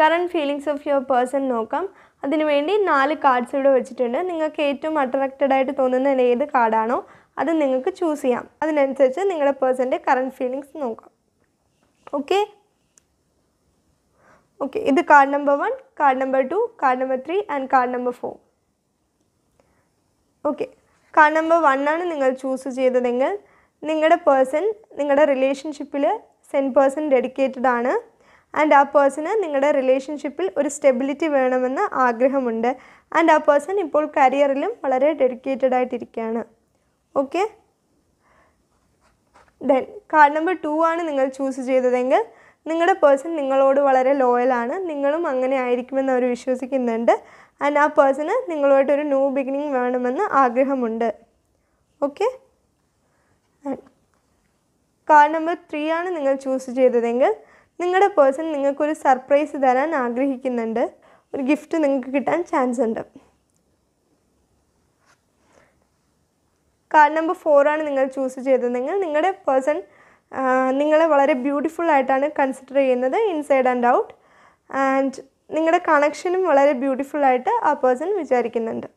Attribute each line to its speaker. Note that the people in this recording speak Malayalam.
Speaker 1: current feelings of your person നോക്കാം അതിനുവേണ്ടി നാല് കാർഡ്സ് ഇവിടെ വെച്ചിട്ടുണ്ട് നിങ്ങൾക്ക് ഏറ്റവും അട്രാക്റ്റഡ് ആയിട്ട് തോന്നുന്ന ഏത് കാർഡാണോ അത് നിങ്ങൾക്ക് ചൂസ് ചെയ്യാം അതിനനുസരിച്ച് നിങ്ങളുടെ പേഴ്സൻ്റെ കറണ്ട് ഫീലിങ്സ് നോക്കാം ഓക്കെ ഓക്കെ ഇത് card number one card number two card number three and card number four okay card number one ആണ് നിങ്ങൾ ചൂസ് ചെയ്തതെങ്കിൽ നിങ്ങളുടെ പേഴ്സൺ നിങ്ങളുടെ റിലേഷൻഷിപ്പിൽ സെൻ പേഴ്സൺ ഡെഡിക്കേറ്റഡ് ആണ് ആൻഡ് ആ പേഴ്സണ് നിങ്ങളുടെ റിലേഷൻഷിപ്പിൽ ഒരു സ്റ്റെബിലിറ്റി വേണമെന്ന് ആഗ്രഹമുണ്ട് ആൻഡ് ആ പേഴ്സൺ ഇപ്പോൾ കരിയറിലും വളരെ ഡെഡിക്കേറ്റഡ് ആയിട്ടിരിക്കുകയാണ് okay then card number two ആണ് നിങ്ങൾ ചൂസ് ചെയ്തതെങ്കിൽ നിങ്ങളുടെ പേഴ്സൺ നിങ്ങളോട് വളരെ ലോയലാണ് നിങ്ങളും അങ്ങനെ ആയിരിക്കുമെന്ന് അവർ വിശ്വസിക്കുന്നുണ്ട് ആൻഡ് ആ പേഴ്സണ് നിങ്ങളുമായിട്ടൊരു ന്യൂ ബിഗിനിങ് വേണമെന്ന് ആഗ്രഹമുണ്ട് ഓക്കെ കാർഡ് നമ്പർ ത്രീ ആണ് നിങ്ങൾ ചൂസ് ചെയ്തതെങ്കിൽ നിങ്ങളുടെ പേഴ്സൺ നിങ്ങൾക്കൊരു സർപ്രൈസ് തരാൻ ആഗ്രഹിക്കുന്നുണ്ട് ഒരു ഗിഫ്റ്റ് നിങ്ങൾക്ക് കിട്ടാൻ ചാൻസ് ഉണ്ട് കാർഡ് നമ്പർ ഫോറാണ് നിങ്ങൾ ചൂസ് ചെയ്തതെങ്കിൽ നിങ്ങളുടെ പേഴ്സൺ നിങ്ങളെ വളരെ ബ്യൂട്ടിഫുൾ ആയിട്ടാണ് കൺസിഡർ ചെയ്യുന്നത് ഇൻസൈഡ് ആൻഡ് ഔട്ട് ആൻഡ് നിങ്ങളുടെ കണക്ഷനും വളരെ ബ്യൂട്ടിഫുൾ ആയിട്ട് ആ പേഴ്സൺ വിചാരിക്കുന്നുണ്ട്